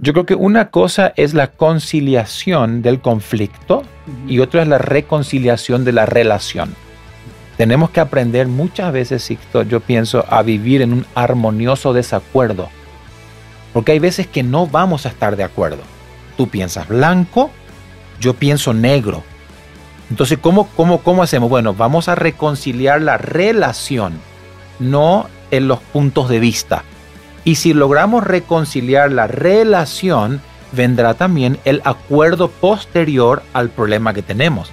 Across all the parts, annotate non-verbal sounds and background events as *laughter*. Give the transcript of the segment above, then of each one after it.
Yo creo que una cosa es la conciliación del conflicto y otra es la reconciliación de la relación. Tenemos que aprender muchas veces, Sixto, yo pienso, a vivir en un armonioso desacuerdo. Porque hay veces que no vamos a estar de acuerdo. Tú piensas blanco, yo pienso negro. Entonces, ¿cómo, cómo, cómo hacemos? Bueno, vamos a reconciliar la relación, no en los puntos de vista. Y si logramos reconciliar la relación, vendrá también el acuerdo posterior al problema que tenemos.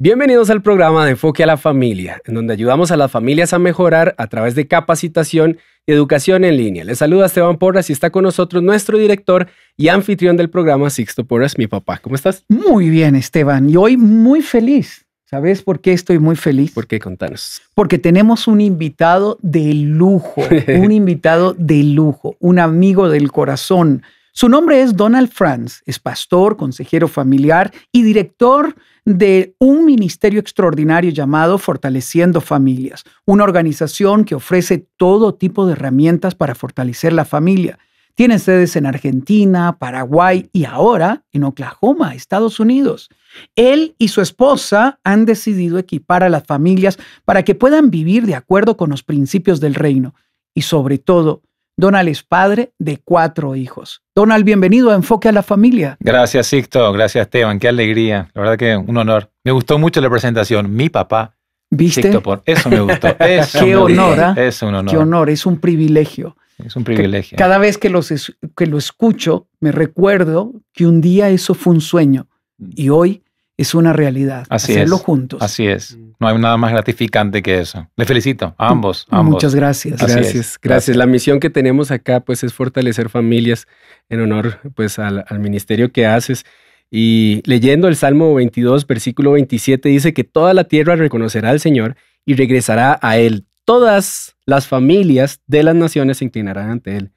Bienvenidos al programa de Enfoque a la Familia, en donde ayudamos a las familias a mejorar a través de capacitación y educación en línea. Les saluda Esteban Porras y está con nosotros nuestro director y anfitrión del programa, Sixto Porras, mi papá. ¿Cómo estás? Muy bien, Esteban, y hoy muy feliz ¿Sabes por qué estoy muy feliz? ¿Por qué? Contanos. Porque tenemos un invitado de lujo, *laughs* un invitado de lujo, un amigo del corazón. Su nombre es Donald Franz, es pastor, consejero familiar y director de un ministerio extraordinario llamado Fortaleciendo Familias, una organización que ofrece todo tipo de herramientas para fortalecer la familia. Tiene sedes en Argentina, Paraguay y ahora en Oklahoma, Estados Unidos. Él y su esposa han decidido equipar a las familias para que puedan vivir de acuerdo con los principios del reino. Y sobre todo, Donald es padre de cuatro hijos. Donald, bienvenido a Enfoque a la Familia. Gracias, Sixto. Gracias, Esteban. Qué alegría. La verdad que un honor. Me gustó mucho la presentación. Mi papá. ¿Viste? por eso me gustó. *laughs* Qué honor. ¿ah? Es un honor. Qué honor. Es un privilegio. Es un privilegio. Cada vez que, los, que lo escucho, me recuerdo que un día eso fue un sueño Mm. Y hoy es una realidad. Hacerlo juntos. Así es. Mm. No hay nada más gratificante que eso. Le felicito a mm, ambos. Muchas gracias. Gracias, gracias, La misión que tenemos acá pues es fortalecer familias en honor pues al ministerio que haces. Y leyendo el Salmo 22, versículo 27, dice que toda la tierra reconocerá al Señor y regresará a Él. Todas las familias de las naciones se inclinarán ante Él.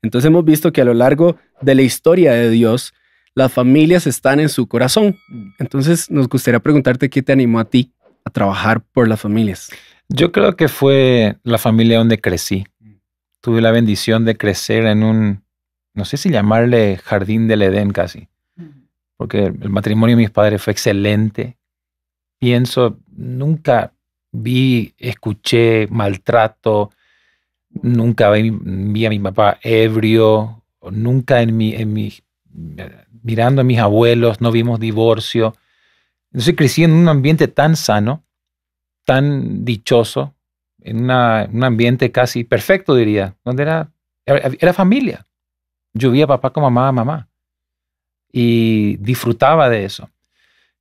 Entonces hemos visto que a lo largo de la historia de Dios, las familias están en su corazón. Mm. Entonces nos gustaría preguntarte qué te animó a ti a trabajar por las familias. Yo creo que fue la familia donde crecí. Mm. Tuve la bendición de crecer en un, no sé si llamarle jardín del Edén casi, mm. porque el matrimonio de mis padres fue excelente. Pienso, nunca vi, escuché maltrato, nunca vi, a mi papá ebrio, nunca en mi, en mi mirando a mis abuelos, no vimos divorcio. Entonces crecí en un ambiente tan sano, tan dichoso, en un ambiente casi perfecto, diría, donde era, era familia. Yo papá con mamá, a mamá. Y disfrutaba de eso.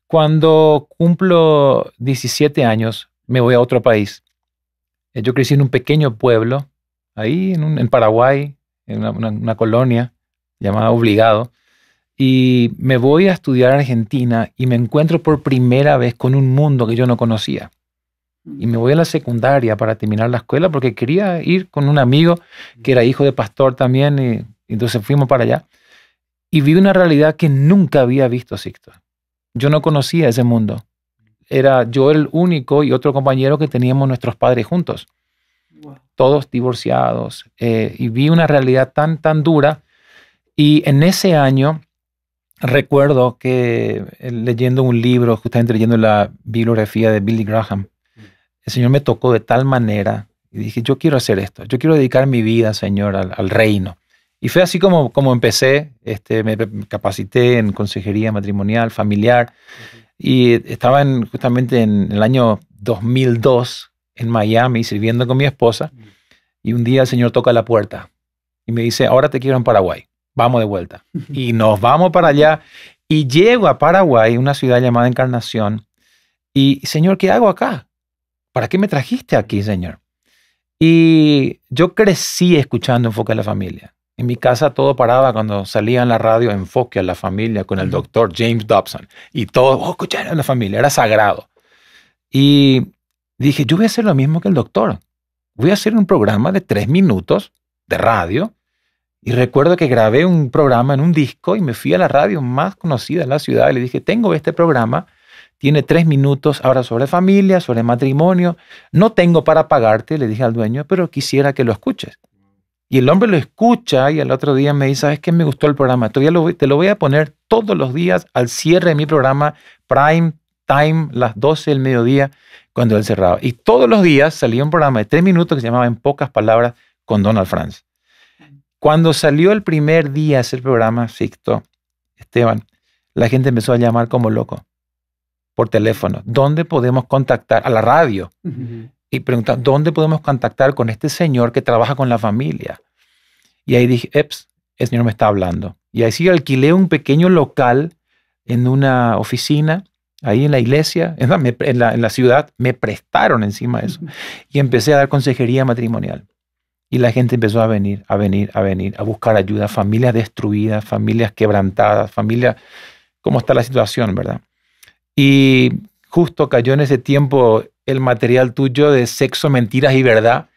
Cuando cumplo 17 años, me voy a otro país. Eh, yo crecí en un pequeño pueblo, ahí en, Paraguay, en una colonia llamada Obligado y me voy a estudiar a Argentina y me encuentro por primera vez con un mundo que yo no conocía. Mm. Y me voy a la secundaria para terminar la escuela porque quería ir con un amigo que era hijo de pastor también y entonces fuimos para allá. Y vi una realidad que nunca había visto, Sixto. Yo no conocía ese mundo. Era yo el único y otro compañero que teníamos nuestros padres juntos. Todos divorciados. Eh, y vi una realidad tan, tan dura. Y en ese año recuerdo que eh, leyendo un libro, justamente leyendo la bibliografía de Billy Graham, el Señor me tocó de tal manera y dije, yo quiero hacer esto, yo quiero dedicar mi vida, Señor, al, reino. Y fue así como, como empecé, este, me capacité en consejería matrimonial, familiar, y estaba en, justamente en el año 2002 en Miami sirviendo con mi esposa, y un día el Señor toca la puerta y me dice, ahora te quiero en Paraguay vamos de vuelta. Y nos vamos para allá. Y llego a Paraguay, una ciudad llamada Encarnación. Y, Señor, ¿qué hago acá? ¿Para qué me trajiste aquí, Señor? Y yo crecí escuchando Enfoque a la Familia. En mi casa todo paraba cuando salía en la radio Enfoque a la Familia con el doctor James Dobson. Y todo, oh, a la familia, era sagrado. Y dije, yo voy a hacer lo mismo que el doctor. Voy a hacer un programa de tres minutos de radio y recuerdo que grabé un programa en un disco y me fui a la radio más conocida de la ciudad y le dije, tengo este programa, tiene tres minutos, ahora sobre familia, sobre matrimonio, no tengo para pagarte, le dije al dueño, pero quisiera que lo escuches. Y el hombre lo escucha y al otro día me dice, ¿sabes qué? Me gustó el programa, todavía te lo voy a poner todos los días al cierre de mi programa Prime Time, las 12 del mediodía, cuando él cerraba. Y todos los días salía un programa de tres minutos que se llamaba En pocas palabras con Donald Franz. Cuando salió el primer día ese programa, Sixto, Esteban, la gente empezó a llamar como loco por teléfono. ¿Dónde podemos contactar? A la radio. Y preguntar, ¿dónde podemos contactar con este señor que trabaja con la familia? Y ahí dije, Eps, el señor me está hablando. Y ahí sí alquilé un pequeño local en una oficina, ahí en la iglesia, en la, ciudad. Me prestaron encima eso. Y empecé a dar consejería matrimonial. Y la gente empezó a venir, a venir, a venir, a buscar ayuda, familias destruidas, familias quebrantadas, familias, ¿cómo está la situación, verdad? Y justo cayó en ese tiempo el material tuyo de sexo, mentiras y verdad.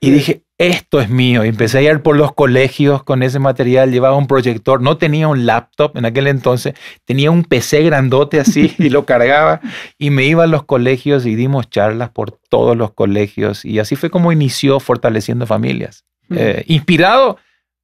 Y dije, esto es mío. empecé a ir por los colegios con ese material, llevaba un proyector, no tenía un laptop en aquel entonces, tenía un PC grandote así *laughs* y lo cargaba y me iba a los colegios y dimos charlas por todos los colegios y así fue como inició fortaleciendo familias. Mm. Eh, inspirado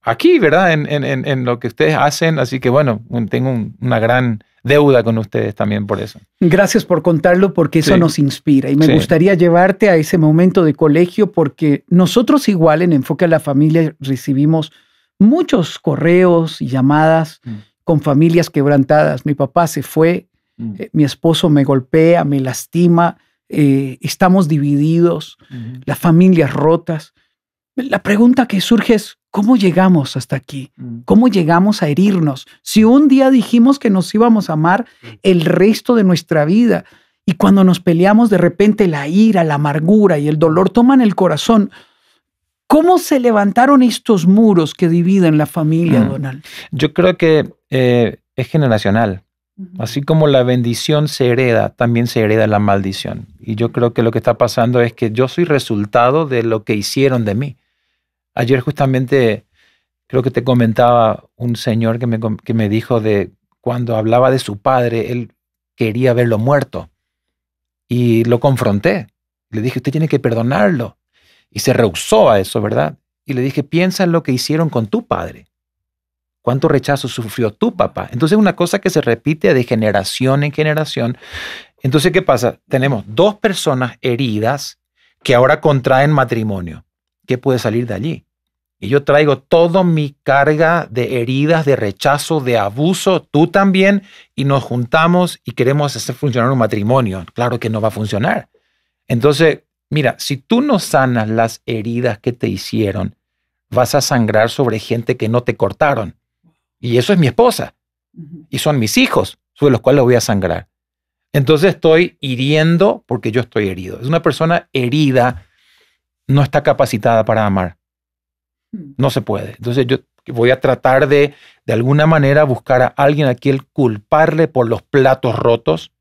aquí, ¿verdad? En, lo que ustedes hacen, así que bueno, tengo una gran deuda con ustedes también por eso. Gracias por contarlo porque eso nos inspira y me gustaría llevarte a ese momento de colegio porque nosotros igual en Enfoque a la Familia recibimos muchos correos y llamadas mm. con familias quebrantadas. Mi papá se fue, mm. eh, mi esposo me golpea, me lastima, eh, estamos divididos, las familias rotas la pregunta que surge es, ¿cómo llegamos hasta aquí? Mm. ¿Cómo llegamos a herirnos? Si un día dijimos que nos íbamos a amar mm. el resto de nuestra vida y cuando nos peleamos de repente la ira, la amargura y el dolor toman el corazón, ¿cómo se levantaron estos muros que dividen la familia, mm. Donald? Yo creo que eh, es generacional. Así como la bendición se hereda, también se hereda la maldición. Y yo creo que lo que está pasando es que yo soy resultado de lo que hicieron de mí. Ayer justamente creo que te comentaba un señor que me, que me dijo de cuando hablaba de su padre, él quería verlo muerto. Y lo confronté. Le dije, usted tiene que perdonarlo. Y se rehusó a eso, ¿verdad? Y le dije, piensa en lo que hicieron con tu padre. ¿Cuánto rechazo sufrió tu papá? Entonces, es una cosa que se repite de generación en generación. Entonces, ¿qué pasa? Tenemos dos personas heridas que ahora contraen matrimonio. ¿Qué puede salir de allí? Y yo traigo toda mi carga de heridas, de rechazo, de abuso, tú también, y nos juntamos y queremos hacer funcionar un matrimonio. Claro que no va a funcionar. Entonces, mira, si tú no sanas las heridas que te hicieron, vas a sangrar sobre gente que no te cortaron. Y eso es mi esposa. Y son mis hijos, sobre los cuales voy a sangrar. Entonces estoy hiriendo porque yo estoy herido. Es una persona herida no está capacitada para amar. Hmm. No se puede. Entonces yo voy a tratar de, de alguna manera, buscar a alguien a quien culparle por los platos rotos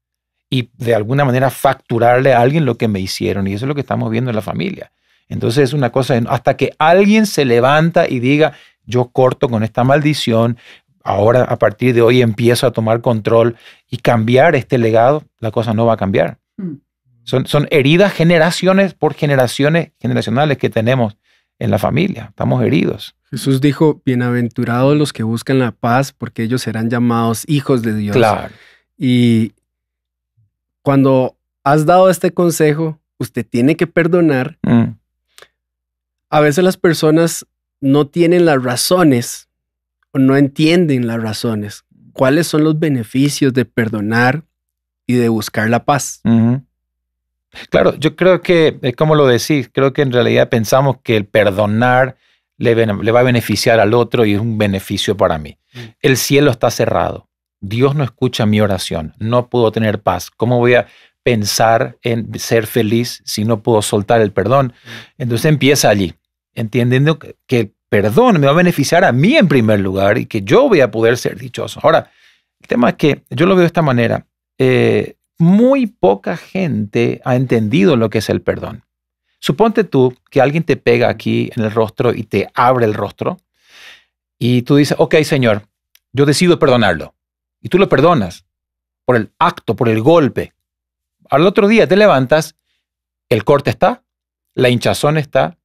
y de alguna manera facturarle a alguien lo que me hicieron. Y eso es lo que estamos viendo en la familia. Entonces es una cosa, hasta que alguien se levanta y diga, yo corto con esta maldición, ahora a partir de hoy empiezo a tomar control y cambiar este legado, la cosa no va a cambiar. Hmm. Son, heridas generaciones por generaciones generacionales que tenemos en la familia. Estamos heridos. Jesús dijo, bienaventurados los que buscan la paz, porque ellos serán llamados hijos de Dios. Claro. Y cuando has dado este consejo, usted tiene que perdonar. Mm. A veces las personas no tienen las razones o no entienden las razones. ¿Cuáles son los beneficios de perdonar y de buscar la paz? Claro, yo creo que, es eh, como lo decís, creo que en realidad pensamos que el perdonar le, va a beneficiar al otro y es un beneficio para mí. Mm. El cielo está cerrado. Dios no escucha mi oración. No puedo tener paz. ¿Cómo voy a pensar en ser feliz si no puedo soltar el perdón? Mm. Entonces empieza allí, entendiendo que el perdón me va a beneficiar a mí en primer lugar y que yo voy a poder ser dichoso. Ahora, el tema es que yo lo veo de esta manera. Eh, muy poca gente ha entendido lo que es el perdón. Suponte tú que alguien te pega aquí en el rostro y te abre el rostro y tú dices, ok, Señor, yo decido perdonarlo. Y tú lo perdonas por el acto, por el golpe. Al otro día te levantas, el corte está, la hinchazón está.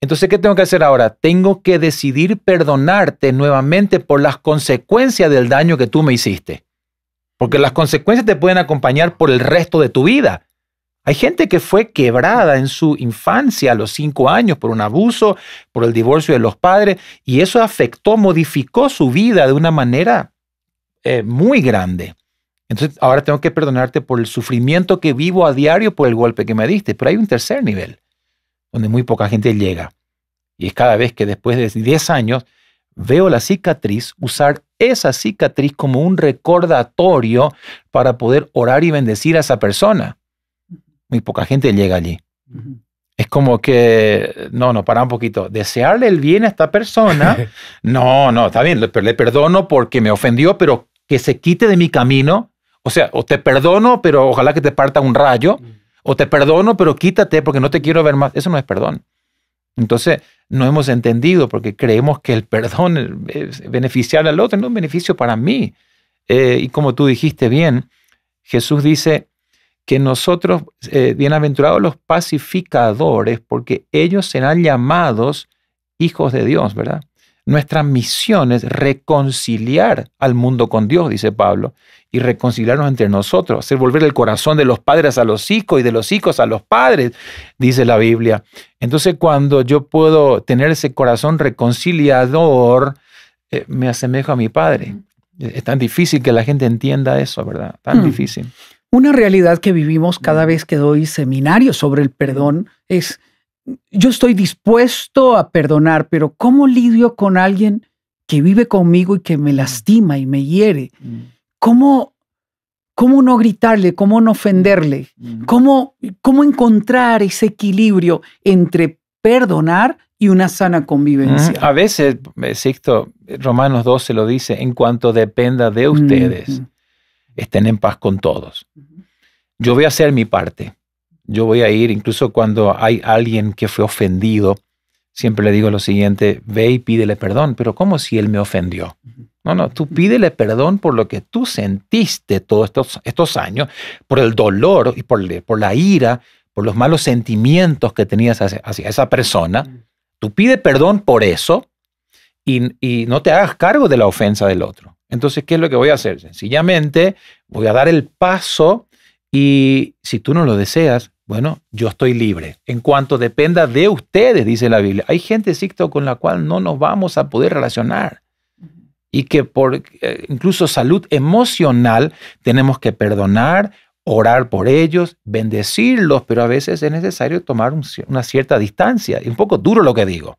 Entonces, ¿qué tengo que hacer ahora? Tengo que decidir perdonarte nuevamente por las consecuencias del daño que tú me hiciste porque las consecuencias te pueden acompañar por el resto de tu vida. Hay gente que fue quebrada en su infancia a los cinco años por un abuso, por el divorcio de los padres, y eso afectó, modificó su vida de una manera eh, muy grande. Entonces, ahora tengo que perdonarte por el sufrimiento que vivo a diario por el golpe que me diste. Pero hay un tercer nivel, donde muy poca gente llega. Y es cada vez que después de 10 años veo la cicatriz, usar esa cicatriz como un recordatorio para poder orar y bendecir a esa persona. Muy poca gente llega allí. Es como que, no, no, para un poquito. Desearle el bien a esta persona, *laughs* no, no, está bien, le perdono porque me ofendió, pero que se quite de mi camino. O sea, o te perdono, pero ojalá que te parta un rayo. O te perdono, pero quítate porque no te quiero ver más. Eso no es perdón. Entonces, no hemos entendido porque creemos que el perdón es beneficiar al otro, no es un beneficio para mí. Eh, y como tú dijiste bien, Jesús dice que nosotros, eh, bienaventurados los pacificadores, porque ellos serán llamados hijos de Dios, ¿verdad? Nuestra misión es reconciliar al mundo con Dios, dice Pablo, y reconciliarnos entre nosotros, hacer volver el corazón de los padres a los hijos y de los hijos a los padres, dice la Biblia. Entonces cuando yo puedo tener ese corazón reconciliador, eh, me asemejo a mi padre. Mm. Es tan difícil que la gente entienda eso, ¿verdad? Tan mm. difícil. Una realidad que vivimos cada vez que doy seminarios sobre el perdón es yo estoy dispuesto a perdonar, pero ¿cómo lidio con alguien que vive conmigo y que me mm. lastima y me hiere? Mm. ¿Cómo, ¿Cómo no gritarle? ¿Cómo no ofenderle? Mm. ¿Cómo, ¿Cómo encontrar ese equilibrio entre perdonar y una sana convivencia? A veces, eh, Sixto, Romanos 12 lo dice, en cuanto dependa de ustedes, estén en paz con todos. Yo voy a hacer mi parte yo voy a ir, incluso cuando hay alguien que fue ofendido, siempre le digo lo siguiente, ve y pídele perdón, pero ¿cómo si él me ofendió? No, no, tú pídele perdón por lo que tú sentiste todos estos, estos años, por el dolor y por, la ira, por los malos sentimientos que tenías hacia, esa persona. Tú pide perdón por eso y, y no te hagas cargo de la ofensa del otro. Entonces, ¿qué es lo que voy a hacer? Sencillamente voy a dar el paso y si tú no lo deseas, bueno, yo estoy libre. En cuanto dependa de ustedes, dice la Biblia. Hay gente, con la cual no nos vamos a poder relacionar. Y que por eh, incluso salud emocional tenemos que perdonar, orar por ellos, bendecirlos, pero a veces es necesario tomar una cierta distancia. Y un poco duro lo que digo.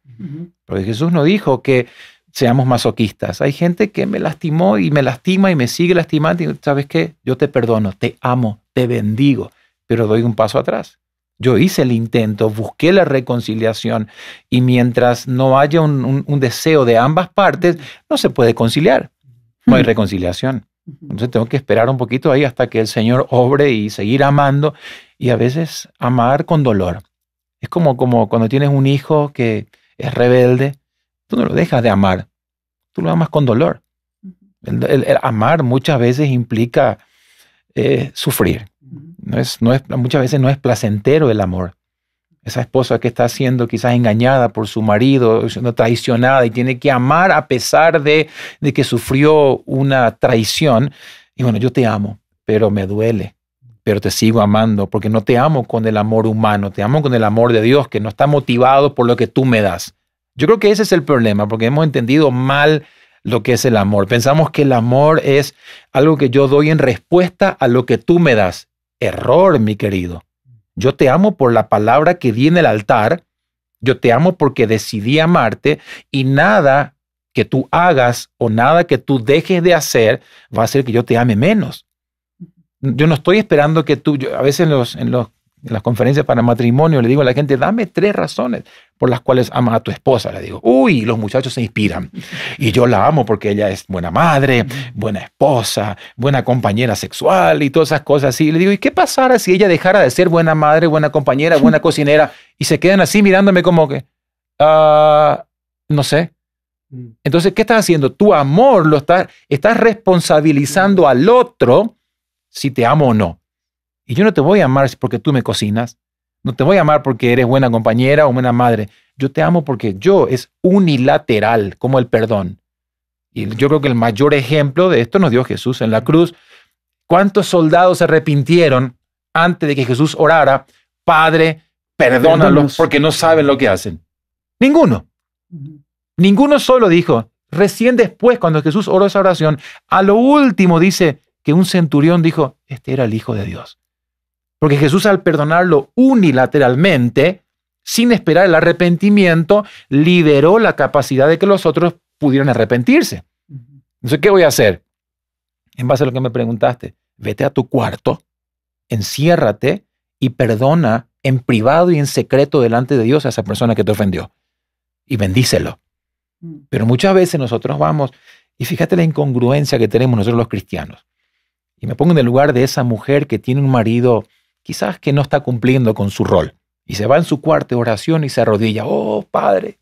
Porque Jesús no dijo que seamos masoquistas. Hay gente que me lastimó y me lastima y me sigue lastimando. Y, ¿Sabes qué? Yo te perdono, te amo, te bendigo pero doy un paso atrás. Yo hice el intento, busqué la reconciliación y mientras no haya un, deseo de ambas partes, no se puede conciliar. No hay reconciliación. Entonces tengo que esperar un poquito ahí hasta que el Señor obre y seguir amando y a veces amar con dolor. Es como, como cuando tienes un hijo que es rebelde, tú no lo dejas de amar, tú lo amas con dolor. El, amar muchas veces implica eh, sufrir muchas veces no es placentero el amor. Esa esposa que está siendo quizás engañada por su marido, siendo traicionada y tiene que amar a pesar de, de que sufrió una traición. Y bueno, yo te amo, pero me duele pero te sigo amando, porque no te amo con el amor humano, te amo con el amor de Dios, que no está motivado por lo que tú me das. Yo creo que ese es el problema, porque hemos entendido mal lo que es el amor. Pensamos que el amor es algo que yo doy en respuesta a lo que tú me das. Error, mi querido. Yo te amo por la palabra que di en el altar, yo te amo porque decidí amarte y nada que tú hagas o nada que tú dejes de hacer va a hacer que yo te ame menos. Yo no estoy esperando que tú, a veces los, en los en las conferencias para matrimonio, le digo a la gente, dame tres razones por las cuales amas a tu esposa. Le digo, uy, los muchachos se inspiran. Y yo la amo porque ella es buena madre, buena esposa, buena compañera sexual y todas esas cosas y Le digo, ¿y qué pasara si ella dejara de ser buena madre, buena compañera, buena *laughs* cocinera? Y se quedan así mirándome como que, ah, no sé. Mm. Entonces, ¿qué estás haciendo? Tu amor lo está, estás responsabilizando al otro si te amo o no. Y yo no te voy a amar porque tú me cocinas. No te voy a amar porque eres buena compañera o buena madre. Yo te amo porque yo es unilateral, como el perdón. Y yo creo que el mayor ejemplo de esto nos dio Jesús en la cruz. ¿Cuántos soldados se arrepintieron antes de que Jesús orara, Padre, perdónalos, porque no saben lo que hacen? Ninguno. Ninguno solo dijo. Recién después, cuando Jesús oró esa oración, a lo último dice que un centurión dijo, este era el Hijo de Dios. Porque Jesús al perdonarlo unilateralmente, sin esperar el arrepentimiento, liberó la capacidad de que los otros pudieran arrepentirse. Entonces, ¿qué voy a hacer? En base a lo que me preguntaste, vete a tu cuarto, enciérrate y perdona en privado y en secreto delante de Dios a esa persona que te ofendió y bendícelo. Mm. Pero muchas veces nosotros vamos, y fíjate la incongruencia que tenemos nosotros los cristianos. Y me pongo en el lugar de esa mujer que tiene un marido quizás que no está cumpliendo con su rol. Y se va en su cuarto de oración y se arrodilla, oh Padre,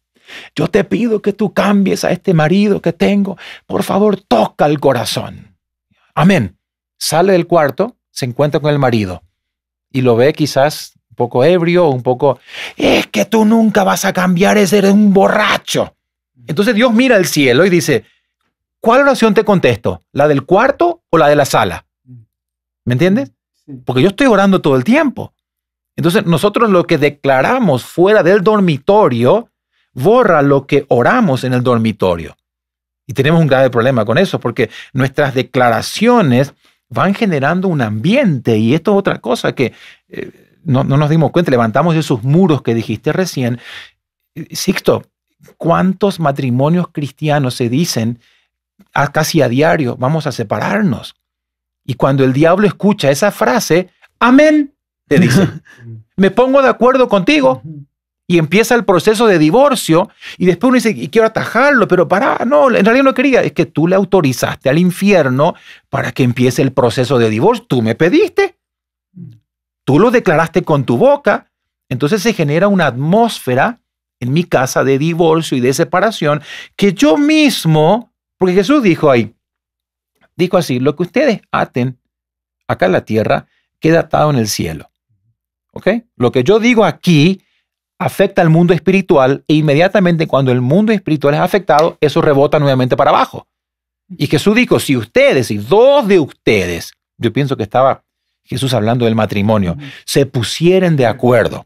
yo te pido que tú cambies a este marido que tengo, por favor toca el corazón. Amén. Sale del cuarto, se encuentra con el marido y lo ve quizás un poco ebrio, un poco, es que tú nunca vas a cambiar, ese eres un borracho. Entonces Dios mira al cielo y dice, ¿cuál oración te contesto? ¿La del cuarto o la de la sala? ¿Me entiendes? Porque yo estoy orando todo el tiempo. Entonces, nosotros lo que declaramos fuera del dormitorio borra lo que oramos en el dormitorio. Y tenemos un grave problema con eso, porque nuestras declaraciones van generando un ambiente. Y esto es otra cosa que eh, no, nos dimos cuenta. Levantamos esos muros que dijiste recién. Sixto, ¿cuántos matrimonios cristianos se dicen a, casi a diario, vamos a separarnos? Y cuando el diablo escucha esa frase, amén, te *laughs* dice, me pongo de acuerdo contigo. Y empieza el proceso de divorcio y después uno dice, y quiero atajarlo, pero pará, no, en realidad no quería. Es que tú le autorizaste al infierno para que empiece el proceso de divorcio. Tú me pediste, tú lo declaraste con tu boca. Entonces se genera una atmósfera en mi casa de divorcio y de separación que yo mismo, porque Jesús dijo ahí, Dijo así, lo que ustedes aten acá en la tierra queda atado en el cielo. ¿Ok? Lo que yo digo aquí afecta al mundo espiritual e inmediatamente cuando el mundo espiritual es afectado, eso rebota nuevamente para abajo. Y Jesús dijo, si ustedes, si dos de ustedes, yo pienso que estaba Jesús hablando del matrimonio, se pusieren de acuerdo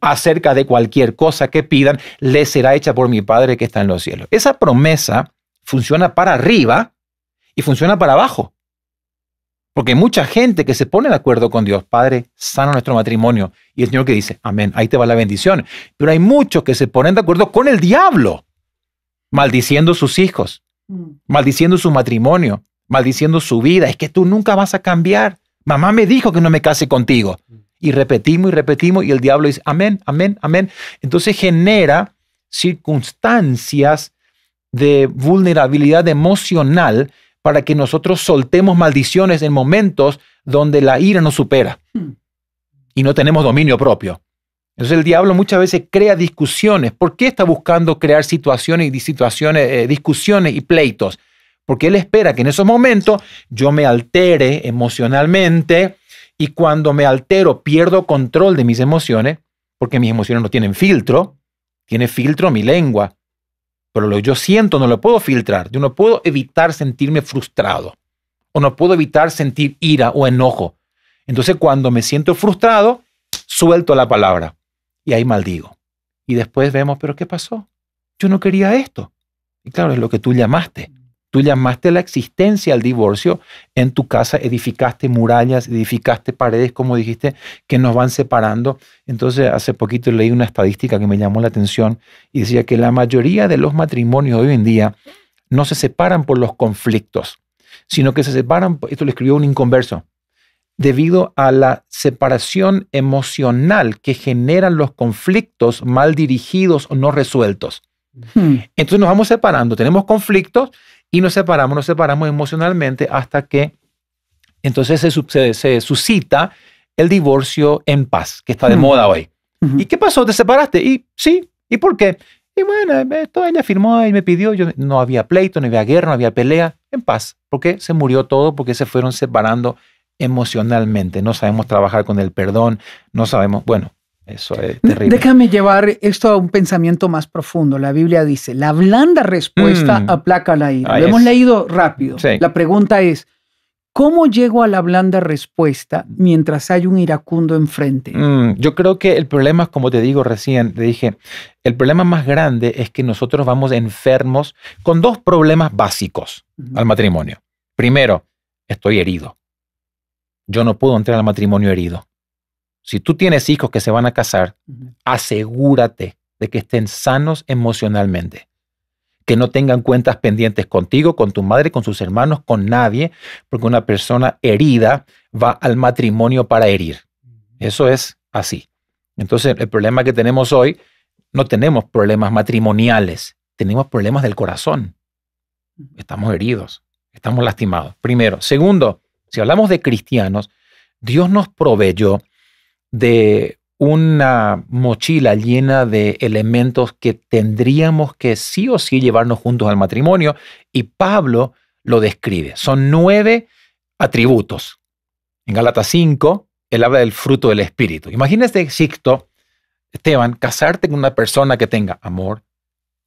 acerca de cualquier cosa que pidan, les será hecha por mi Padre que está en los cielos. Esa promesa funciona para arriba y funciona para abajo. Porque hay mucha gente que se pone de acuerdo con Dios, Padre, sano nuestro matrimonio. Y el Señor que dice, amén, ahí te va la bendición. Pero hay muchos que se ponen de acuerdo con el diablo, maldiciendo sus hijos, mm. maldiciendo su matrimonio, maldiciendo su vida. Es que tú nunca vas a cambiar. Mamá me dijo que no me case contigo. Y repetimos y repetimos y el diablo dice, amén, amén, amén. Entonces genera circunstancias de vulnerabilidad emocional para que nosotros soltemos maldiciones en momentos donde la ira nos supera hmm. y no tenemos dominio propio. Entonces el diablo muchas veces crea discusiones. ¿Por qué está buscando crear situaciones y situaciones, eh, discusiones y pleitos? Porque él espera que en esos momentos yo me altere emocionalmente y cuando me altero pierdo control de mis emociones, porque mis emociones no tienen filtro, tiene filtro mi lengua, pero lo que yo siento no lo puedo filtrar. Yo no puedo evitar sentirme frustrado o no puedo evitar sentir ira o enojo. Entonces cuando me siento frustrado, suelto la palabra y ahí maldigo. Y después vemos, pero ¿qué pasó? Yo no quería esto. Y claro, es lo que tú llamaste. Tú llamaste la existencia al divorcio. En tu casa edificaste murallas, edificaste paredes, como dijiste, que nos van separando. Entonces, hace poquito leí una estadística que me llamó la atención y decía que la mayoría de los matrimonios hoy en día no se separan por los conflictos, sino que se separan, esto lo escribió un inconverso, debido a la separación emocional que generan los conflictos mal dirigidos o no resueltos. Hmm. Entonces nos vamos separando, tenemos conflictos y nos separamos, nos separamos emocionalmente hasta que entonces se, sucede se suscita el divorcio en paz, que está de moda hoy. ¿Y qué pasó? ¿Te separaste? Y sí, ¿y por qué? Y bueno, eh, esto ella firmó y me pidió, yo, no había pleito, no había guerra, no había pelea, en paz, porque se murió todo, porque se fueron separando emocionalmente, no sabemos trabajar con el perdón, no sabemos, bueno, eso es terrible. Déjame llevar esto a un pensamiento más profundo. La Biblia dice, la blanda respuesta mm. aplaca la ira. Lo hemos leído rápido. La pregunta es, ¿Cómo llego a la blanda respuesta mientras hay un iracundo enfrente? Mm, yo creo que el problema, como te digo recién, te dije, el problema más grande es que nosotros vamos enfermos con dos problemas básicos al matrimonio. Primero, estoy herido. Yo no puedo entrar al matrimonio herido si tú tienes hijos que se van a casar, asegúrate de que estén sanos emocionalmente, que no tengan cuentas pendientes contigo, con tu madre, con sus hermanos, con nadie, porque una persona herida va al matrimonio para herir. Eso es así. Entonces, el problema que tenemos hoy, no tenemos problemas matrimoniales, tenemos problemas del corazón. Estamos heridos, estamos lastimados. Primero. Segundo, si hablamos de cristianos, Dios nos proveyó de una mochila llena de elementos que tendríamos que sí o sí llevarnos juntos al matrimonio y Pablo lo describe. Son nueve atributos. En Galata 5, él habla del fruto del Espíritu. Imagínese, Sixto, Esteban, casarte con una persona que tenga amor,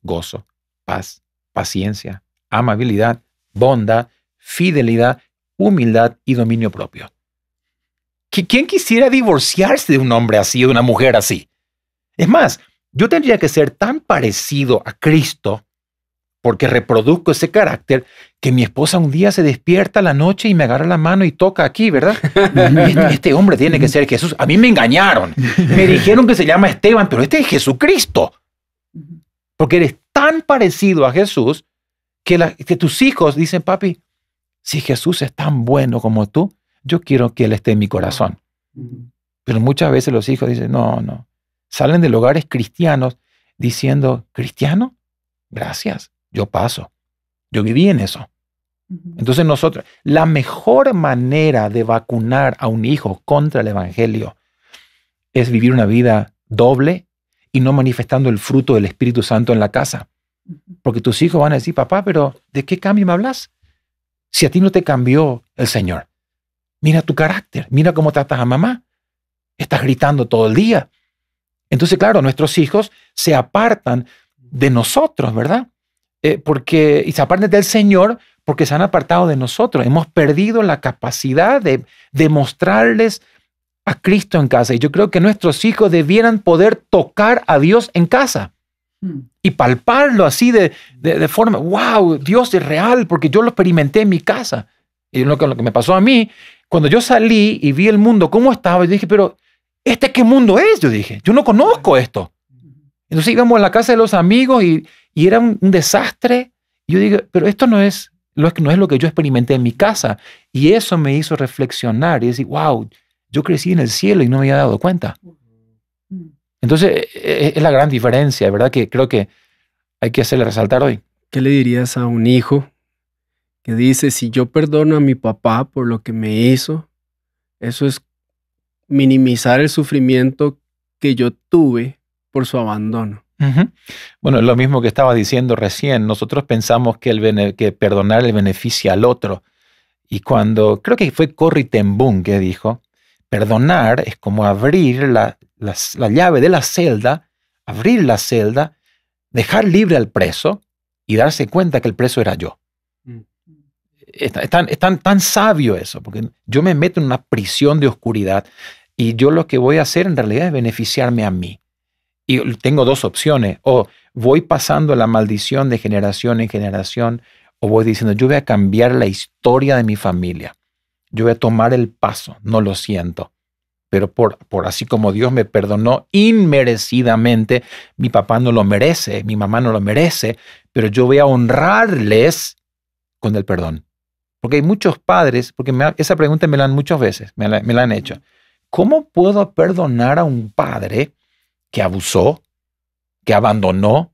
gozo, paz, paciencia, amabilidad, bondad, fidelidad, humildad y dominio propio. ¿Quién quisiera divorciarse de un hombre así, de una mujer así? Es más, yo tendría que ser tan parecido a Cristo, porque reproduzco ese carácter, que mi esposa un día se despierta a la noche y me agarra la mano y toca aquí, ¿verdad? *laughs* Este, este, hombre tiene que ser Jesús. A mí me engañaron. Me dijeron que se llama Esteban, pero este es Jesucristo. Porque eres tan parecido a Jesús que tus hijos dicen, papi, si Jesús es tan bueno como tú, yo quiero que Él esté en mi corazón. Pero muchas veces los hijos dicen, no, no. Salen de hogares cristianos diciendo, cristiano, gracias, yo paso. Yo viví en eso. Entonces nosotros, la mejor manera de vacunar a un hijo contra el Evangelio es vivir una vida doble y no manifestando el fruto del Espíritu Santo en la casa. Porque tus hijos van a decir, papá, pero ¿de qué cambio me hablas? Si a ti no te cambió el Señor. Mira tu carácter, mira cómo tratas a mamá. Estás gritando todo el día. Entonces, claro, nuestros hijos se apartan de nosotros, ¿verdad? Eh, porque, y se apartan del Señor porque se han apartado de nosotros. Hemos perdido la capacidad de demostrarles a Cristo en casa. Y yo creo que nuestros hijos debieran poder tocar a Dios en casa hmm. y palparlo así de, de, forma, wow, Dios es real porque yo lo experimenté en mi casa. Y lo que me pasó a mí cuando yo salí y vi el mundo, cómo estaba, yo dije, pero ¿este qué mundo es? Yo dije, yo no conozco esto. Entonces íbamos a la casa de los amigos y, era un, desastre. yo dije, pero esto no es, lo, no es lo que yo experimenté en mi casa. Y eso me hizo reflexionar y decir, wow, yo crecí en el cielo y no me había dado cuenta. Entonces, e, e, es, la gran diferencia, ¿verdad? Que creo que hay que hacerle resaltar hoy. ¿Qué le dirías a un hijo que dice, si yo perdono a mi papá por lo que me hizo, eso es minimizar el sufrimiento que yo tuve por su abandono. Bueno, Bueno, lo mismo que estaba diciendo recién, nosotros pensamos que, el que perdonar le beneficia al otro. Y cuando, creo que fue Corri ten Boom que dijo, perdonar es como abrir la llave de la celda, abrir la celda, dejar libre al preso y darse cuenta que el preso era yo es, tan, tan sabio eso, porque yo me meto en una prisión de oscuridad y yo lo que voy a hacer en realidad es beneficiarme a mí. Y tengo dos opciones, o voy pasando la maldición de generación en generación, o voy diciendo, yo voy a cambiar la historia de mi familia, yo voy a tomar el paso, no lo siento pero por, por, así como Dios me perdonó inmerecidamente, mi papá no lo merece, mi mamá no lo merece, pero yo voy a honrarles con el perdón. Porque hay muchos padres, porque esa pregunta me la han muchas veces, me la, han hecho. ¿Cómo puedo perdonar a un padre que abusó, que abandonó,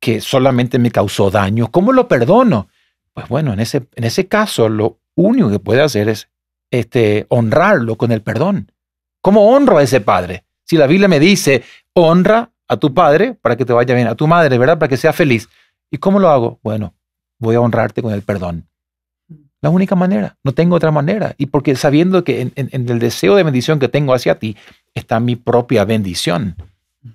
que solamente me causó daño? ¿Cómo lo perdono? Pues bueno, en ese, en ese caso lo único que puede hacer es este, honrarlo con el perdón. ¿Cómo honro a ese padre? Si la Biblia me dice, honra a tu padre para que te vaya bien, a tu madre, ¿verdad? Para que sea feliz. ¿Y cómo lo hago? Bueno, voy a honrarte con el perdón. La única manera, no tengo otra manera. Y porque sabiendo que en, el deseo de bendición que tengo hacia ti está mi propia bendición.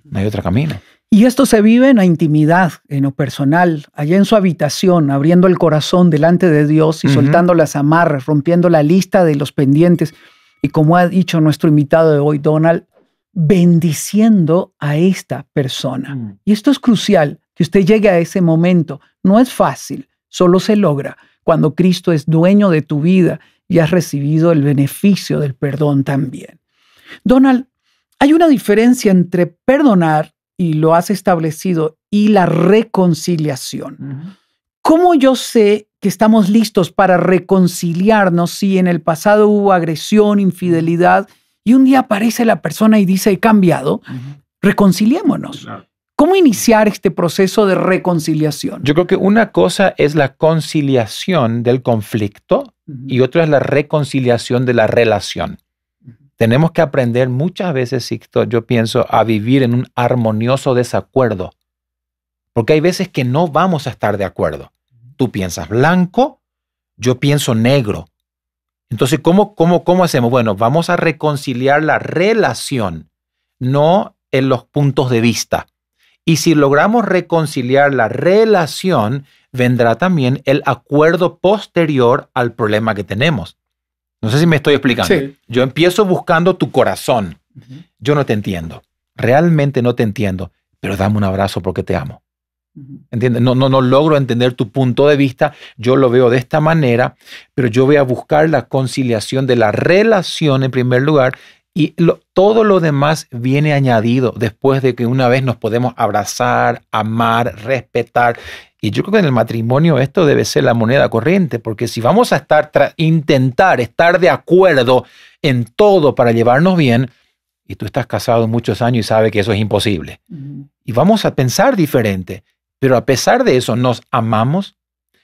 No hay otro camino. Y esto se vive en la intimidad, en lo personal, allá en su habitación, abriendo el corazón delante de Dios y soltando las amarras, rompiendo la lista de los pendientes. Y como ha dicho nuestro invitado de hoy, Donald, bendiciendo a esta persona. Mm. Y esto es crucial, que usted llegue a ese momento. No es fácil, solo se logra cuando Cristo es dueño de tu vida y has recibido el beneficio del perdón también. Donald, hay una diferencia entre perdonar, y lo has establecido, y la reconciliación. Como ¿Cómo yo sé que estamos listos para reconciliarnos si en el pasado hubo agresión, infidelidad, y un día aparece la persona y dice, he cambiado? Reconciliémonos. ¿Cómo iniciar este proceso de reconciliación? Yo creo que una cosa es la conciliación del conflicto y otra es la reconciliación de la relación. Tenemos que aprender muchas veces, Sixto, yo pienso, a vivir en un armonioso desacuerdo. Porque hay veces que no vamos a estar de acuerdo. Tú piensas blanco, yo pienso negro. Entonces, ¿cómo, cómo, cómo hacemos? Bueno, vamos a reconciliar la relación, no en los puntos de vista. Y si logramos reconciliar la relación, vendrá también el acuerdo posterior al problema que tenemos. No sé si me estoy explicando. Yo empiezo buscando tu corazón. Yo no te entiendo. Realmente no te entiendo, pero dame un abrazo porque te amo. ¿Entiendes? No, no, no logro entender tu punto de vista. Yo lo veo de esta manera, pero yo voy a buscar la conciliación de la relación en primer lugar y todo lo demás viene añadido después de que una vez nos podemos abrazar, amar, respetar. Y yo creo que en el matrimonio esto debe ser la moneda corriente, porque si vamos a estar intentar estar de acuerdo en todo para llevarnos bien, y tú estás casado muchos años y sabes que eso es imposible. Y vamos a pensar diferente, pero a pesar de eso nos amamos,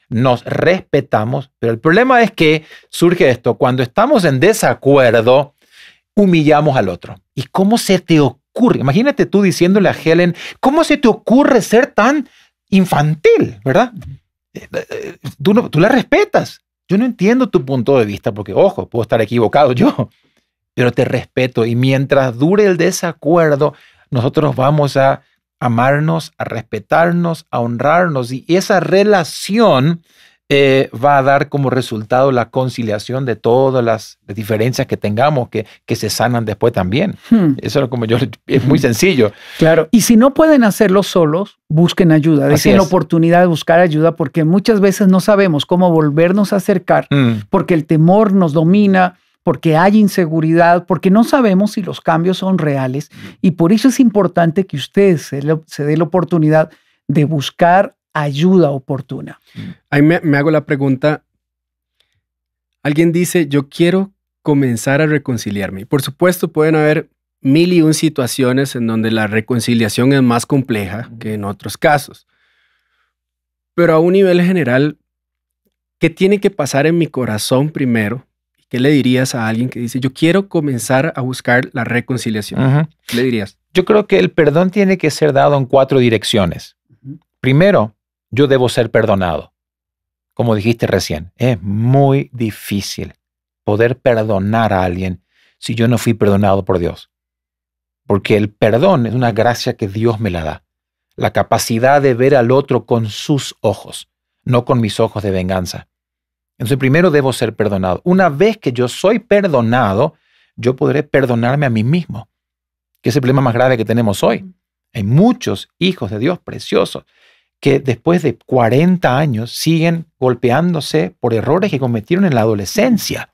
nos respetamos, pero el problema es que surge esto, cuando estamos en desacuerdo, humillamos al otro. ¿Y cómo se te ocurre? Imagínate tú diciéndole a Helen, ¿cómo se te ocurre ser tan infantil, verdad? Eh, eh, tú, no, tú la respetas. Yo no entiendo tu punto de vista porque, ojo, puedo estar equivocado yo, *laughs* pero te respeto y mientras dure el desacuerdo, nosotros vamos a amarnos, a respetarnos, a honrarnos y esa relación eh, va a dar como resultado la conciliación de todas las diferencias que tengamos, que, que se sanan después también. Hmm. Eso es como yo, es muy hmm. sencillo. Claro, y si no pueden hacerlo solos, busquen ayuda, dejen la oportunidad de buscar ayuda, porque muchas veces no sabemos cómo volvernos a acercar, hmm. porque el temor nos domina, porque hay inseguridad, porque no sabemos si los cambios son reales, y por eso es importante que ustedes se, den dé la oportunidad de buscar ayuda oportuna. Ahí me, hago la pregunta, alguien dice, yo quiero comenzar a reconciliarme. Por supuesto, pueden haber mil y un situaciones en donde la reconciliación es más compleja que en otros casos. Pero a un nivel general, ¿qué tiene que pasar en mi corazón primero? ¿Qué le dirías a alguien que dice, yo quiero comenzar a buscar la reconciliación? ¿Qué le dirías? Yo creo que el perdón tiene que ser dado en cuatro direcciones. Primero, yo debo ser perdonado. Como dijiste recién, es muy difícil poder perdonar a alguien si yo no fui perdonado por Dios. Porque el perdón es una gracia que Dios me la da. La capacidad de ver al otro con sus ojos, no con mis ojos de venganza. Entonces primero debo ser perdonado. Una vez que yo soy perdonado, yo podré perdonarme a mí mismo, que es el problema más grave que tenemos hoy. Hay muchos hijos de Dios preciosos que después de 40 años siguen golpeándose por errores que cometieron en la adolescencia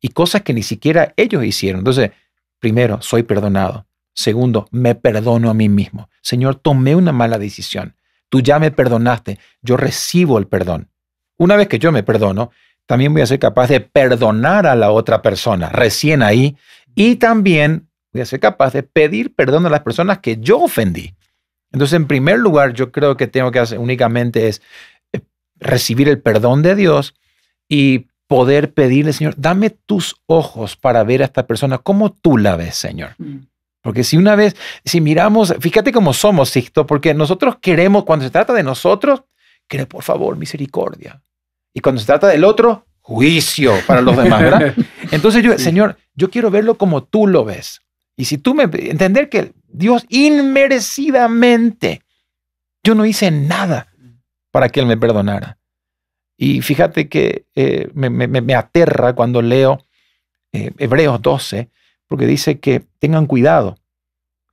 y cosas que ni siquiera ellos hicieron. Entonces, primero, soy perdonado. Segundo, me perdono a mí mismo. Señor, tomé una mala decisión. Tú ya me perdonaste. Yo recibo el perdón. Una vez que yo me perdono, también voy a ser capaz de perdonar a la otra persona recién ahí y también voy a ser capaz de pedir perdón a las personas que yo ofendí. Entonces, en primer lugar, yo creo que tengo que hacer únicamente es eh, recibir el perdón de Dios y poder pedirle, Señor, dame tus ojos para ver a esta persona como tú la ves, Señor. Mm. Porque si una vez, si miramos, fíjate cómo somos, Sixto, porque nosotros queremos, cuando se trata de nosotros, que por favor, misericordia. Y cuando se trata del otro, juicio para los demás, ¿verdad? *laughs* Entonces yo, Señor, yo quiero verlo como tú lo ves. Y si tú me, entender que Dios inmerecidamente. Yo no hice nada para que Él me perdonara. Y fíjate que eh, me, aterra cuando leo eh, Hebreos 12, porque dice que tengan cuidado,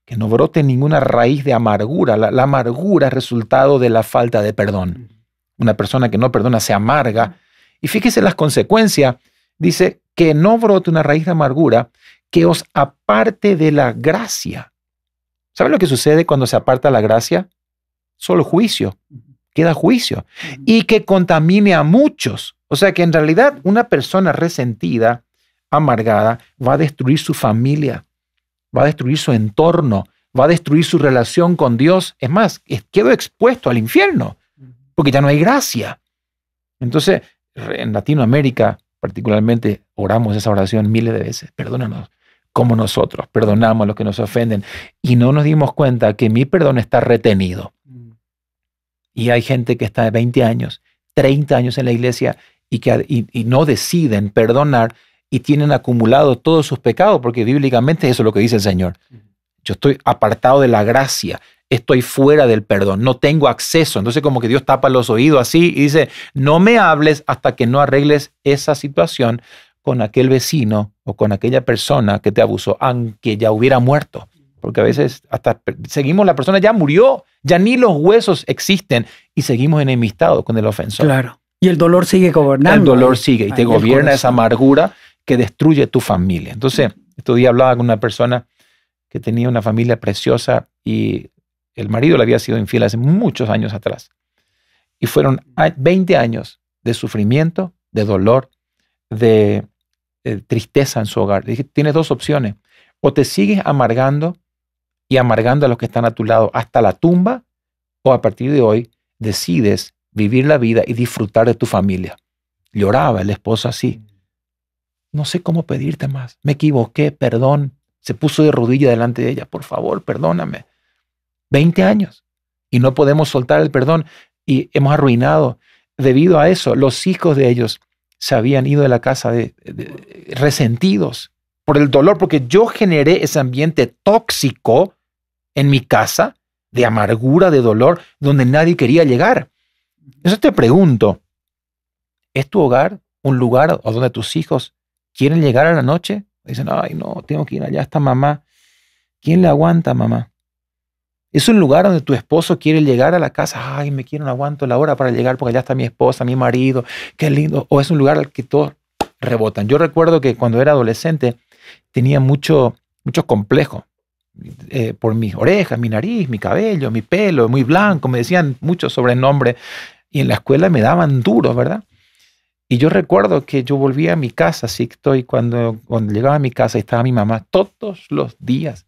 que no brote ninguna raíz de amargura. La, la amargura es resultado de la falta de perdón. Una persona que no perdona se amarga. Y fíjese las consecuencias. Dice que no brote una raíz de amargura que os aparte de la gracia ¿Sabe lo que sucede cuando se aparta la gracia? Solo juicio. Queda juicio. Y que contamine a muchos. O sea que en realidad una persona resentida, amargada, va a destruir su familia, va a destruir su entorno, va a destruir su relación con Dios. Es más, quedó expuesto al infierno porque ya no hay gracia. Entonces, en Latinoamérica particularmente oramos esa oración miles de veces. Perdónanos como nosotros perdonamos a los que nos ofenden y no nos dimos cuenta que mi perdón está retenido. Mm. Y hay gente que está de 20 años, 30 años en la iglesia y que no deciden perdonar y tienen acumulado todos sus pecados, porque bíblicamente eso es lo que dice el Señor. Yo estoy apartado de la gracia, estoy fuera del perdón, no tengo acceso. Entonces como que Dios tapa los oídos así y dice, no me hables hasta que no arregles esa situación con aquel vecino o con aquella persona que te abusó, aunque ya hubiera muerto. Porque a veces hasta seguimos, la persona ya murió, ya ni los huesos existen y seguimos enemistados con el ofensor. Claro. Y el dolor sigue gobernando. El dolor sigue y te gobierna esa amargura que destruye tu familia. Entonces, este día hablaba con una persona que tenía una familia preciosa y el marido le había sido infiel hace muchos años atrás. Y fueron 20 años de sufrimiento, de dolor, de eh, tristeza en su hogar. tienes dos opciones. O te sigues amargando y amargando a los que están a tu lado hasta la tumba, o a partir de hoy decides vivir la vida y disfrutar de tu familia. Lloraba el esposo así. Mm. No sé cómo pedirte más. Me equivoqué, perdón. Se puso de rodilla delante de ella. Por favor, perdóname. Veinte años. Y no podemos soltar el perdón. Y hemos arruinado. Debido a eso, los hijos de ellos se habían ido de la casa de, resentidos por el dolor, porque yo generé ese ambiente tóxico en mi casa de amargura, de dolor, donde nadie quería llegar. Eso te pregunto, ¿es tu hogar un lugar a donde tus hijos quieren llegar a la noche? Dicen, ay, no, tengo que ir allá, esta mamá. ¿Quién le aguanta, mamá? Es un lugar donde tu esposo quiere llegar a la casa. Ay, me quiero, no aguanto la hora para llegar porque allá está mi esposa, mi marido. Qué lindo. O es un lugar al que todos rebotan. Yo recuerdo que cuando era adolescente tenía mucho, muchos complejo eh, por mis orejas, mi nariz, mi cabello, mi pelo, muy blanco. Me decían muchos sobrenombres y en la escuela me daban duros, ¿verdad? Y yo recuerdo que yo volvía a mi casa, así estoy, cuando, cuando llegaba a mi casa estaba mi mamá todos los días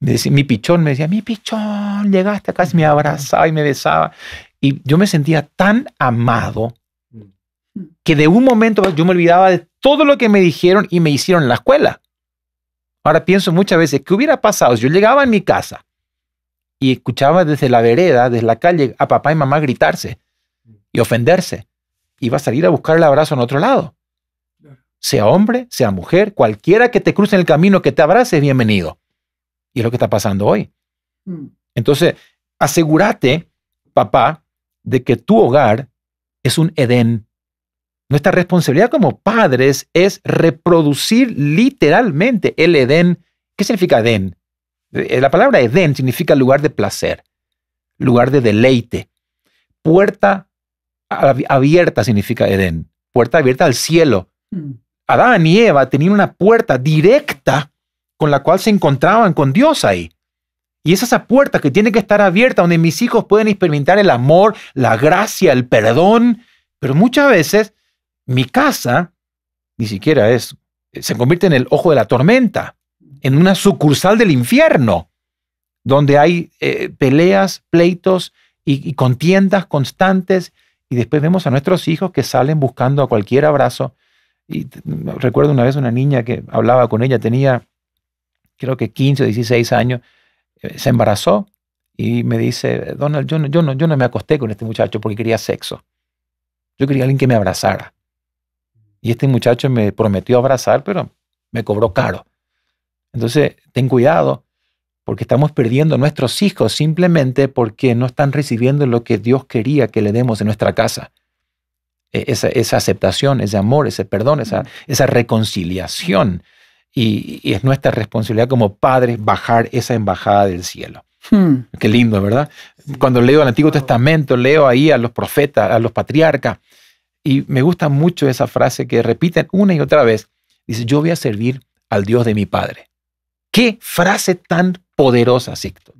me decía, mi pichón me decía, mi pichón, llegaste acá, y me abrazaba y me besaba. Y yo me sentía tan amado que de un momento yo me olvidaba de todo lo que me dijeron y me hicieron en la escuela. Ahora pienso muchas veces, ¿qué hubiera pasado? Yo llegaba a mi casa y escuchaba desde la vereda, desde la calle, a papá y mamá gritarse y ofenderse. Iba a salir a buscar el abrazo en otro lado. Sea hombre, sea mujer, cualquiera que te cruce en el camino, que te abrace, bienvenido. Y es lo que está pasando hoy. Mm. Entonces, asegúrate, papá, de que tu hogar es un Edén. Nuestra responsabilidad como padres es reproducir literalmente el Edén. ¿Qué significa Edén? Eh, la palabra Edén significa lugar de placer, lugar de deleite. Puerta abierta significa Edén, puerta abierta al cielo. Mm. Adán y Eva tenían una puerta directa con la cual se encontraban con Dios ahí. Y es esa puerta que tiene que estar abierta, donde mis hijos pueden experimentar el amor, la gracia, el perdón. Pero muchas veces mi casa ni siquiera es, se convierte en el ojo de la tormenta, en una sucursal del infierno, donde hay eh, peleas, pleitos y contiendas constantes. Y después vemos a nuestros hijos que salen buscando a cualquier abrazo. Y recuerdo una vez una niña que hablaba con ella, tenía creo que 15 o 16 años, eh, se embarazó y me dice, Donald, yo no, yo, no, yo no me acosté con este muchacho porque quería sexo. Yo quería alguien que me abrazara. Y este muchacho me prometió abrazar, pero me cobró caro. Entonces, ten cuidado, porque estamos perdiendo nuestros hijos simplemente porque no están recibiendo lo que Dios quería que le demos en nuestra casa. E, esa, aceptación, ese amor, ese perdón, esa, esa reconciliación y, es nuestra responsabilidad como padres bajar esa embajada del cielo. Hmm. Qué lindo, ¿verdad? Cuando leo el Antiguo Testamento, leo ahí a los profetas, a los patriarcas, y me gusta mucho esa frase que repiten una y otra vez. Dice, yo voy a servir al Dios de mi Padre. Qué frase tan poderosa, Sicto.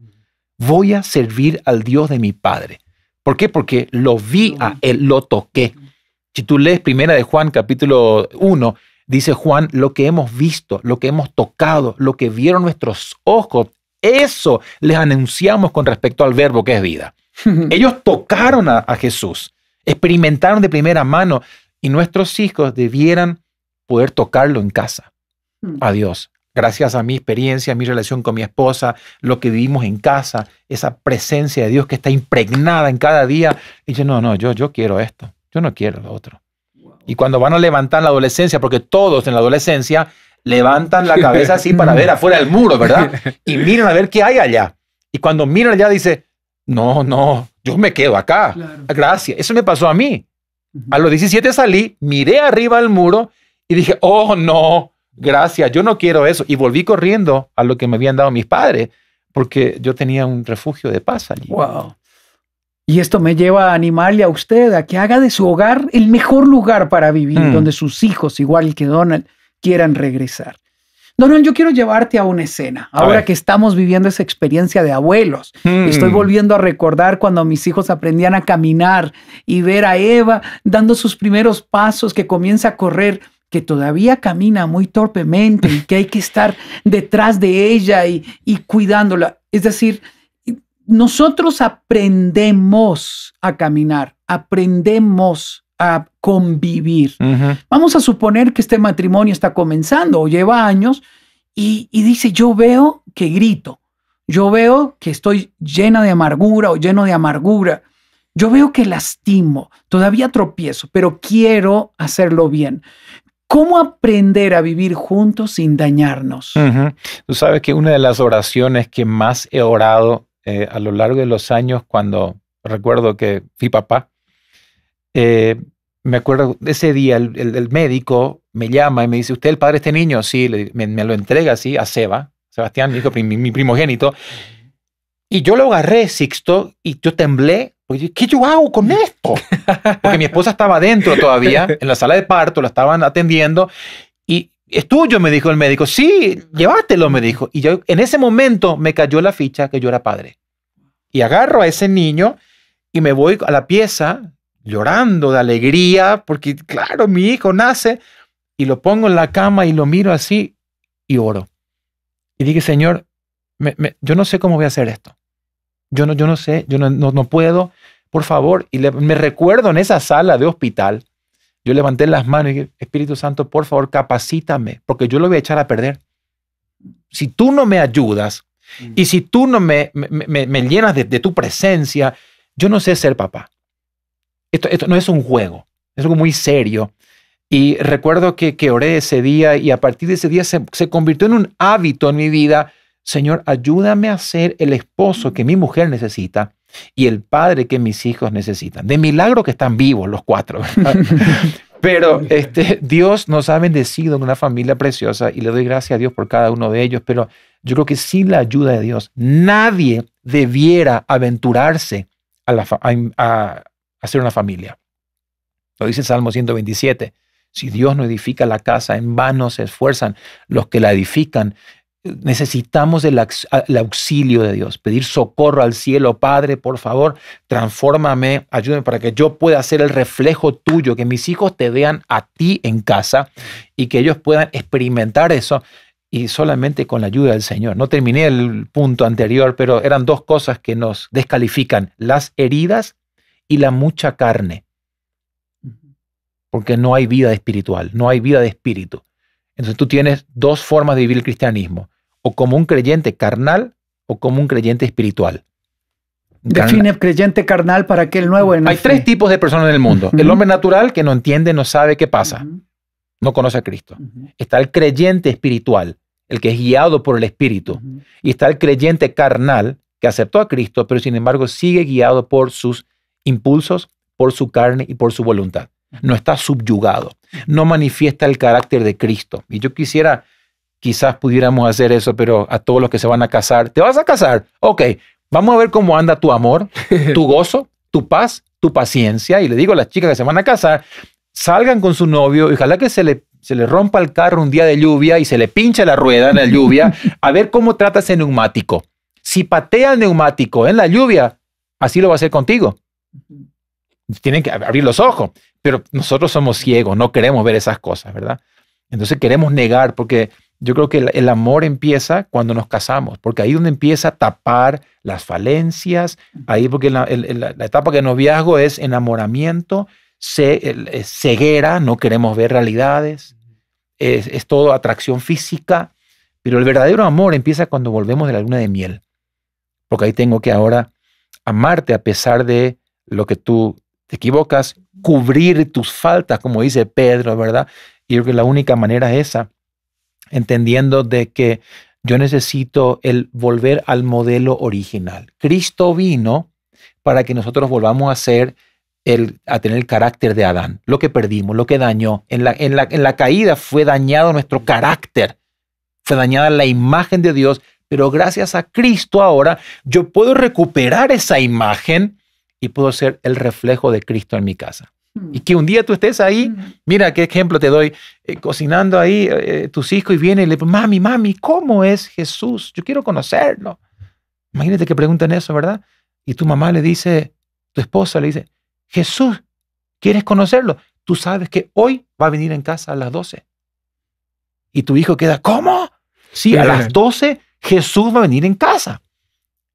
Voy a servir al Dios de mi Padre. ¿Por qué? Porque lo vi a Él, lo toqué. Si tú lees primera de Juan capítulo 1, dice Juan, lo que hemos visto, lo que hemos tocado, lo que vieron nuestros ojos, eso les anunciamos con respecto al verbo que es vida. *laughs* Ellos tocaron a, Jesús, experimentaron de primera mano y nuestros hijos debieran poder tocarlo en casa. Hmm. A Dios, gracias a mi experiencia, mi relación con mi esposa, lo que vivimos en casa, esa presencia de Dios que está impregnada en cada día. Y dice, no, no, yo, yo quiero esto, yo no quiero lo otro. Y cuando van a levantar la adolescencia, porque todos en la adolescencia levantan la cabeza así para ver afuera el muro, ¿verdad? Y miran a ver qué hay allá. Y cuando miran allá dice, no, no, yo me quedo acá. Gracias. Eso me pasó a mí. A los 17 salí, miré arriba al muro y dije, oh, no, gracias, yo no quiero eso. Y volví corriendo a lo que me habían dado mis padres, porque yo tenía un refugio de paz allí. Wow. Y esto me lleva a animarle a usted a que haga de su hogar el mejor lugar para vivir, mm. donde sus hijos, igual que Donald, quieran regresar. Donald, yo quiero llevarte a una escena. Ahora que estamos viviendo esa experiencia de abuelos, mm. estoy volviendo a recordar cuando mis hijos aprendían a caminar y ver a Eva dando sus primeros pasos, que comienza a correr que todavía camina muy torpemente y que hay que estar detrás de ella y cuidándola. Es decir, nosotros aprendemos a caminar, aprendemos a convivir. Vamos a suponer que este matrimonio está comenzando o lleva años y, dice, yo veo que grito, yo veo que estoy llena de amargura o lleno de amargura, yo veo que lastimo, todavía tropiezo, pero quiero hacerlo bien. ¿Cómo aprender a vivir juntos sin dañarnos? Tú sabes que una de las oraciones que más he orado eh, a lo largo de los años cuando recuerdo que fui papá. Eh, me acuerdo ese día el, médico me llama y me dice, ¿usted el padre de este niño? Sí, me, lo entrega así a Seba, Sebastián, mi mi, primogénito. Y yo lo agarré, Sixto, y yo temblé. Oye, ¿Qué yo hago con esto? *laughs* Porque mi esposa estaba dentro todavía, en la sala de parto, la estaban atendiendo es tuyo, me dijo el médico. Sí, llévatelo, me dijo. Y yo en ese momento me cayó la ficha que yo era padre. Y agarro a ese niño y me voy a la pieza llorando de alegría, porque claro, mi hijo nace, y lo pongo en la cama y lo miro así y oro. Y dije, Señor, yo no sé cómo voy a hacer esto. Yo no, yo no sé, yo no, puedo, por favor. Y me recuerdo en esa sala de hospital, yo levanté las manos y dije, Espíritu Santo, por favor, capacítame, porque yo lo voy a echar a perder. Si tú no me ayudas mm. y si tú no me, llenas de, tu presencia, yo no sé ser papá. Esto, no es un juego, es algo muy serio. Y recuerdo que, que oré ese día y a partir de ese día se convirtió en un hábito en mi vida. Señor, ayúdame a ser el esposo mm. que mi mujer necesita y el padre que mis hijos necesitan. De milagro que están vivos los cuatro. *laughs* Pero este, Dios nos ha bendecido en una familia preciosa y le doy gracias a Dios por cada uno de ellos, pero yo creo que sin la ayuda de Dios, nadie debiera aventurarse a, la, a hacer una familia. Lo dice Salmo 127. Si Dios no edifica la casa, en vano se esfuerzan los que la edifican necesitamos el, auxilio de Dios, pedir socorro al cielo, Padre, por favor, transfórmame, ayúdame para que yo pueda ser el reflejo tuyo, que mis hijos te vean a ti en casa y que ellos puedan experimentar eso y solamente con la ayuda del Señor. No terminé el punto anterior, pero eran dos cosas que nos descalifican, las heridas y la mucha carne, porque no hay vida espiritual, no hay vida de espíritu. Entonces tú tienes dos formas de vivir el cristianismo, o como un creyente carnal o como un creyente espiritual. Define creyente carnal para que el nuevo en Hay tres tipos de personas en el mundo. El hombre natural que no entiende, no sabe qué pasa, no conoce a Cristo. Está el creyente espiritual, el que es guiado por el Espíritu. Y está el creyente carnal que aceptó a Cristo, pero sin embargo sigue guiado por sus impulsos, por su carne y por su voluntad no está subyugado, no manifiesta el carácter de Cristo. Y yo quisiera, quizás pudiéramos hacer eso, pero a todos los que se van a casar, ¿te vas a casar? Ok, vamos a ver cómo anda tu amor, *laughs* tu gozo, tu paz, tu paciencia. Y le digo a las chicas que se van a casar, salgan con su novio ojalá que se le, se le rompa el carro un día de lluvia y se le pinche la rueda en la lluvia, *laughs* a ver cómo trata ese neumático. Si patea el neumático en la lluvia, así lo va a hacer contigo. Tienen que abrir los ojos pero nosotros somos ciegos, no queremos ver esas cosas, ¿verdad? Entonces queremos negar porque yo creo que el, amor empieza cuando nos casamos, porque ahí es donde empieza a tapar las falencias, ahí porque la, etapa que noviazgo es enamoramiento, ceguera, no queremos ver realidades, es, todo atracción física, pero el verdadero amor empieza cuando volvemos de la luna de miel, porque ahí tengo que ahora amarte a pesar de lo que tú te equivocas, cubrir tus faltas, como dice Pedro, ¿verdad? Y yo creo que la única manera es esa, entendiendo de que yo necesito el volver al modelo original. Cristo vino para que nosotros volvamos a ser el, a tener el carácter de Adán, lo que perdimos, lo que dañó. En la, en la, en la caída fue dañado nuestro carácter, fue dañada la imagen de Dios, pero gracias a Cristo ahora yo puedo recuperar esa imagen y puedo ser el reflejo de Cristo en mi casa. Hmm. Y que un día tú estés ahí, hmm. mira qué ejemplo te doy, eh, cocinando ahí eh, tus hijos y viene y le mami, mami, ¿cómo es Jesús? Yo quiero conocerlo. Imagínate que preguntan eso, ¿verdad? Y tu mamá le dice, tu esposa le dice, Jesús, ¿quieres conocerlo? Tú sabes que hoy va a venir en casa a las 12. Y tu hijo queda, ¿cómo? Sí, a las 12 Jesús va a venir en casa.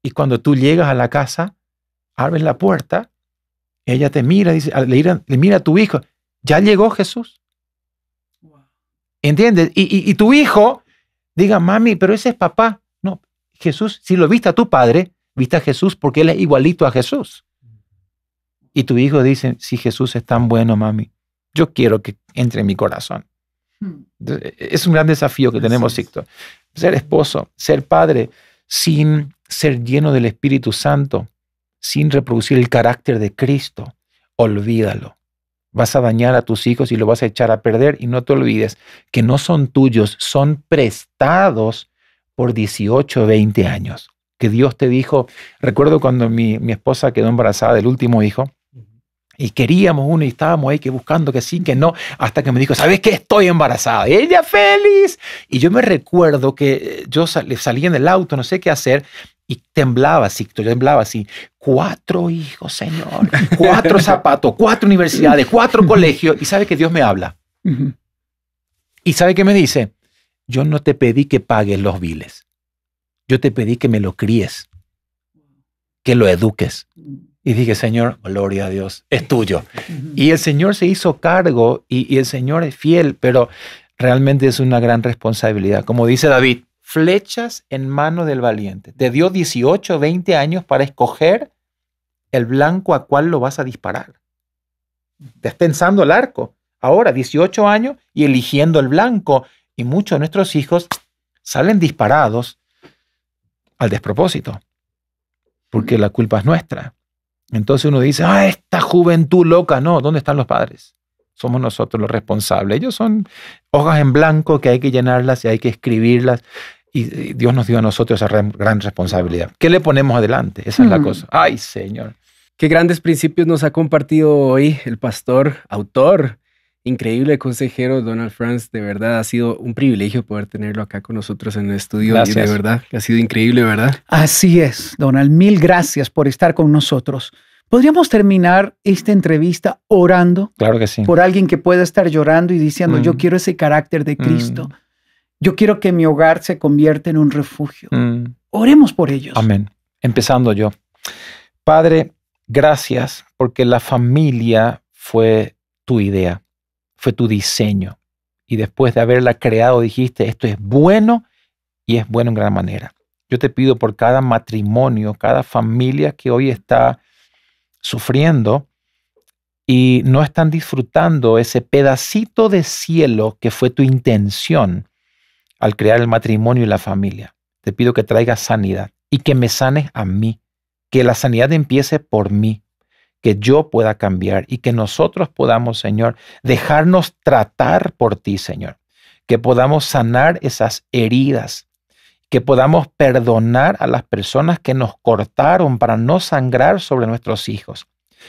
Y cuando tú llegas a la casa, abres la puerta, ella te mira, dice, le, mira a tu hijo, ya llegó Jesús. ¿Entiendes? Y, tu hijo diga, mami, pero ese es papá. No, Jesús, si lo viste a tu padre, viste a Jesús porque él es igualito a Jesús. Y tu hijo dice, si Jesús es tan bueno, mami, yo quiero que entre en mi corazón. Hmm. E, es un gran desafío que tenemos, Sicto. Ser esposo, ser padre, sin ser lleno del Espíritu Santo, sin reproducir el carácter de Cristo, olvídalo. Vas a dañar a tus hijos y lo vas a echar a perder y no te olvides que no son tuyos, son prestados por 18 o 20 años. Que Dios te dijo, recuerdo cuando mi, esposa quedó embarazada del último hijo, y queríamos uno y estábamos ahí que buscando que sí, que no, hasta que me dijo, ¿sabes qué? Estoy embarazada. Y ella feliz. Y yo me recuerdo que yo le salí en el auto, no sé qué hacer, y temblaba, yo temblaba así. Cuatro hijos, Señor, cuatro zapatos, cuatro universidades, cuatro colegios. Y sabe que Dios me habla. Y sabe que me dice, yo no te pedí que pagues los viles. Yo te pedí que me lo críes, que lo eduques. Y dije, Señor, gloria a Dios, es tuyo. Y el Señor se hizo cargo y el Señor es fiel, pero realmente es una gran responsabilidad. Como dice David, flechas en mano del valiente. Te dio 18, 20 años para escoger el blanco a cuál lo vas a disparar. Despensando el arco. Ahora, 18 años y eligiendo el blanco. Y muchos de nuestros hijos salen disparados al despropósito, porque la culpa es nuestra. Entonces uno dice, ah, esta juventud loca. No, ¿dónde están los padres? somos nosotros los responsables. Ellos son hojas en blanco que hay que llenarlas y hay que escribirlas. Y Dios nos dio a nosotros esa gran responsabilidad. ¿Qué le ponemos adelante? Esa es la cosa. Ay, Señor. Qué grandes principios nos ha compartido hoy el pastor, autor, increíble consejero Donald Franz. De verdad, ha sido un privilegio poder tenerlo acá con nosotros en el estudio. Gracias. de verdad, ha sido increíble, ¿verdad? Así es, Donald. Mil gracias por estar con nosotros. ¿Podríamos terminar esta entrevista orando? Claro que sí. Por alguien que pueda estar llorando y diciendo, yo mm. quiero ese carácter de Cristo. Mm. Yo quiero que mi hogar se convierta en un refugio. Mm. Oremos por ellos. Amén. Empezando yo. Padre, gracias porque la familia fue tu idea, fue tu diseño. Y después de haberla creado dijiste, esto es bueno y es bueno en gran manera. Yo te pido por cada matrimonio, cada familia que hoy está sufriendo y no están disfrutando ese pedacito de cielo que fue tu intención al crear el matrimonio y la familia. Te pido que traigas sanidad y que me sanes a mí, que la sanidad empiece por mí, que yo pueda cambiar y que nosotros podamos, Señor, dejarnos tratar por ti, Señor, que podamos sanar esas heridas, que podamos perdonar a las personas que nos cortaron para no sangrar sobre nuestros hijos,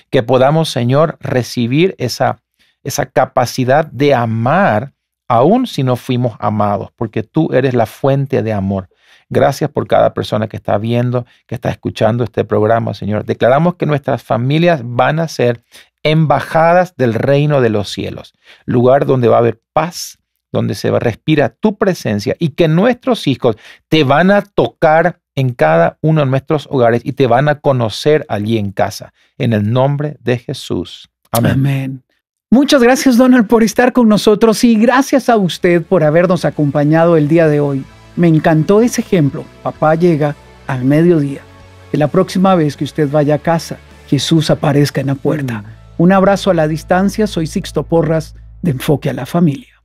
que podamos, Señor, recibir esa, esa capacidad de amar aun si no fuimos amados, porque tú eres la fuente de amor. Gracias por cada persona que está viendo, que está escuchando este programa, Señor. Declaramos que nuestras familias van a ser embajadas del reino de los cielos, lugar donde va a haber paz, donde se respira tu presencia y que nuestros hijos te van a tocar en cada uno de nuestros hogares y te van a conocer allí en casa. En el nombre de Jesús. Amén. Muchas gracias Donald por estar con nosotros y gracias a usted por habernos acompañado el día de hoy. Me encantó ese ejemplo. Papá llega al mediodía. Que la próxima vez que usted vaya a casa, Jesús aparezca en la puerta. Mm. Un abrazo a la distancia. Soy Sixto Porras de Enfoque a la Familia.